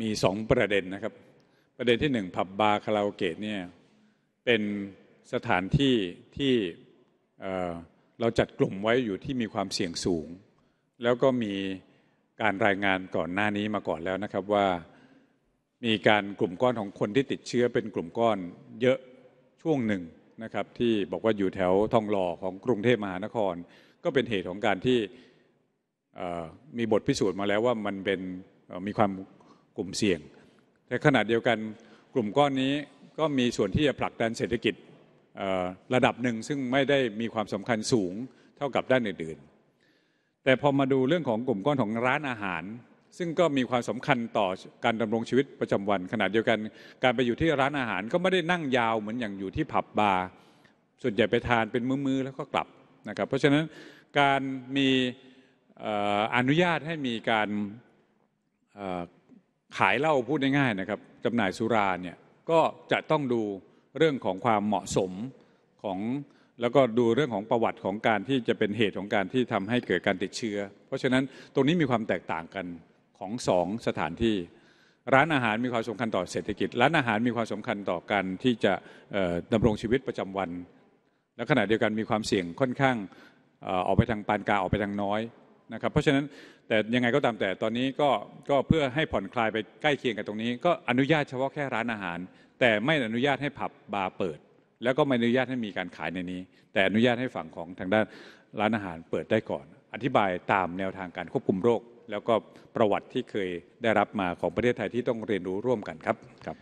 มีสองประเด็นนะครับประเด็นที่หนึ่งผับบาร์คาราโอเกะเนี่ย เป็นสถานที่ที่เราจัดกลุ่มไว้อยู่ที่มีความเสี่ยงสูง แล้วก็มีการรายงานก่อนหน้านี้มาก่อนแล้วนะครับว่ามีการกลุ่มก้อนของคนที่ติดเชื้อเป็นกลุ่มก้อนเยอะช่วงหนึ่งนะครับที่บอกว่าอยู่แถวทองหล่อของกรุงเทพมหานคร ก็เป็นเหตุของการที่มีบทพิสูจน์มาแล้วว่ามันเป็นมีความกลุ่มเสี่ยง แต่ขณะเดียวกันกลุ่มก้อนนี้ก็มีส่วนที่จะผลักดันเศรษฐกิจระดับหนึ่งซึ่งไม่ได้มีความสำคัญสูงเท่ากับด้านอื่นๆแต่พอมาดูเรื่องของกลุ่มก้อนของร้านอาหาร ซึ่งก็มีความสำคัญต่อการดำรงชีวิตประจำวันขณะเดียวกันการไปอยู่ที่ร้านอาหารก็ไม่ได้นั่งยาวเหมือนอย่างอยู่ที่ผับบาร์ส่วนใหญ่ไปทานเป็นมื้อๆแล้วก็กลับนะครับ เพราะฉะนั้นการมีอนุญาตให้มีการขายเหล้าพูดง่ายๆนะครับจำหน่ายสุราเนี่ยก็จะต้องดูเรื่องของความเหมาะสมของแล้วก็ดูเรื่องของประวัติของการที่จะเป็นเหตุของการที่ทำให้เกิดการติดเชื้อเพราะฉะนั้นตรงนี้มีความแตกต่างกันของสองสถานที่ ร้านอาหารมีความสำคัญต่อเศรษฐกิจร้านอาหารมีความสำคัญต่อการที่จะดำรงชีวิตประจำวัน และขณะเดียวกันมีความเสี่ยงค่อนข้างออกไปทางปานกลางออกไปทางน้อยนะครับเพราะฉะนั้นแต่ยังไงก็ตามแต่ตอนนี้ก็ก็เพื่อให้ผ่อนคลายไปใกล้เคียงกับตรงนี้ ก็อนุญาตเฉพาะแค่ร้านอาหาร แต่ไม่อนุญาตให้ผับบาร์เปิด แล้วก็ไม่อนุญาตให้มีการขายในนี้ แต่อนุญาตให้ฝั่งของทางด้านร้านอาหารเปิดได้ก่อน อธิบายตามแนวทางการควบคุมโรค แล้วก็ประวัติที่เคยได้รับมาของประเทศไทยที่ต้องเรียนรู้ร่วมกันครับครับ